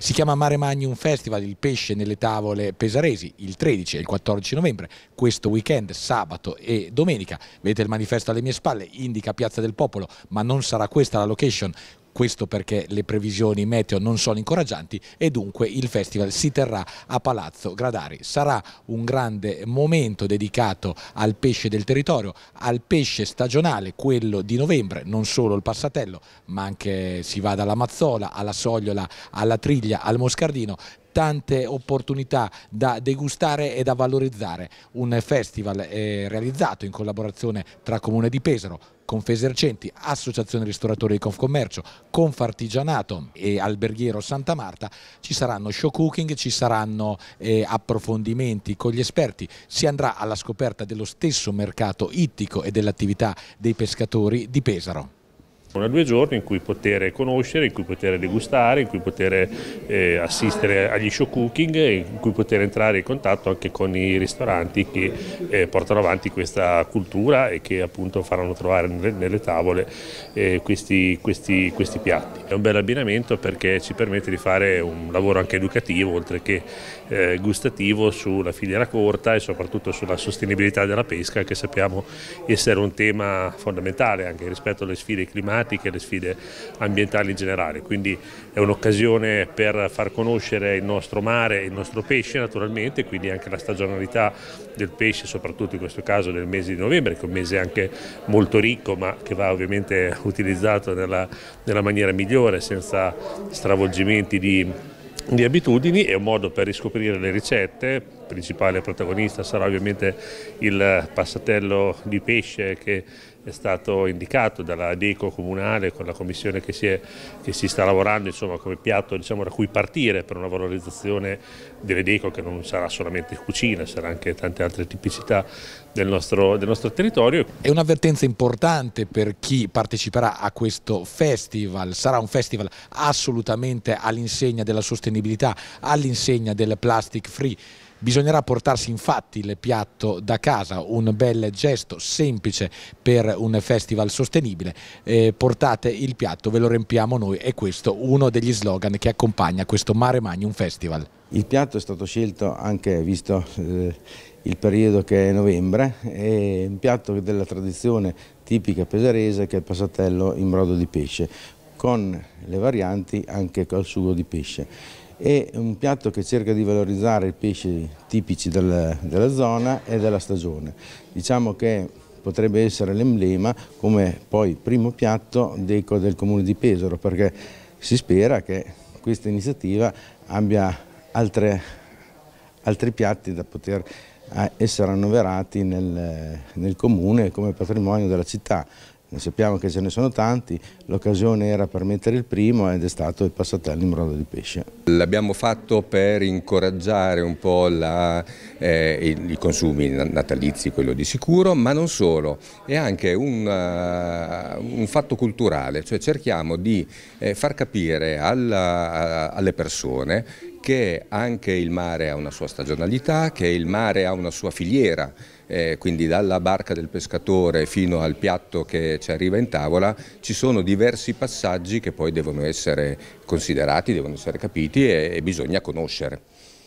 Si chiama Mare Magnum Festival, il pesce nelle tavole pesaresi, il 13 e il 14 novembre, questo weekend, sabato e domenica. Vedete il manifesto alle mie spalle, indica Piazza del Popolo, ma non sarà questa la location questo perché le previsioni meteo non sono incoraggianti e dunque il festival si terrà a Palazzo Gradari. Sarà un grande momento dedicato al pesce del territorio, al pesce stagionale, quello di novembre, non solo il passatello, ma anche si va dalla Mazzola alla Sogliola, alla Triglia, al Moscardino, tante opportunità da degustare e da valorizzare. Un festival eh, realizzato in collaborazione tra Comune di Pesaro, Confesercenti, Associazione Ristoratori di Confcommercio, Confartigianato e Alberghiero Santa Marta, ci saranno show cooking, ci saranno eh, approfondimenti con gli esperti, si andrà alla scoperta dello stesso mercato ittico e dell'attività dei pescatori di Pesaro. Una due giorni in cui poter conoscere, in cui poter degustare, in cui poter eh, assistere agli show cooking, in cui poter entrare in contatto anche con i ristoranti che eh, portano avanti questa cultura e che appunto faranno trovare nelle, nelle tavole eh, questi, questi, questi piatti. È un bel abbinamento perché ci permette di fare un lavoro anche educativo oltre che eh, gustativo sulla filiera corta e soprattutto sulla sostenibilità della pesca che sappiamo essere un tema fondamentale anche rispetto alle sfide climatiche e alle sfide ambientali in generale. Quindi è un'occasione per far conoscere il nostro mare e il nostro pesce naturalmente, quindi anche la stagionalità del pesce, soprattutto in questo caso del mese di novembre, che è un mese anche molto ricco ma che va ovviamente utilizzato nella, nella maniera migliore migliore senza stravolgimenti di, di abitudini è un modo per riscoprire le ricette, il principale protagonista sarà ovviamente il passatello di pesce che è stato indicato dalla DECO comunale con la commissione che si, è, che si sta lavorando insomma, come piatto diciamo, da cui partire per una valorizzazione delle DECO che non sarà solamente cucina, sarà anche tante altre tipicità del nostro, del nostro territorio. È un'avvertenza importante per chi parteciperà a questo festival, sarà un festival assolutamente all'insegna della sostenibilità, all'insegna del plastic free Bisognerà portarsi infatti il piatto da casa, un bel gesto semplice per un festival sostenibile. Eh, portate il piatto, ve lo riempiamo noi è questo uno degli slogan che accompagna questo Mare Magnum Festival. Il piatto è stato scelto anche visto eh, il periodo che è novembre, è un piatto della tradizione tipica pesarese che è il passatello in brodo di pesce con le varianti anche col sugo di pesce è un piatto che cerca di valorizzare i pesci tipici del, della zona e della stagione. Diciamo che potrebbe essere l'emblema come poi primo piatto del, del comune di Pesaro perché si spera che questa iniziativa abbia altre, altri piatti da poter eh, essere annoverati nel, nel comune come patrimonio della città ne sappiamo che ce ne sono tanti, l'occasione era per mettere il primo ed è stato il passatello in brodo di pesce. L'abbiamo fatto per incoraggiare un po' la, eh, i, consumi natalizi, quello di sicuro, ma non solo, è anche un, uh, un fatto culturale, cioè cerchiamo di eh, far capire alla, alle persone che anche il mare ha una sua stagionalità, che il mare ha una sua filiera, eh, quindi dalla barca del pescatore fino al piatto che ci arriva in tavola, ci sono diversi passaggi che poi devono essere considerati, devono essere capiti e, e bisogna conoscere.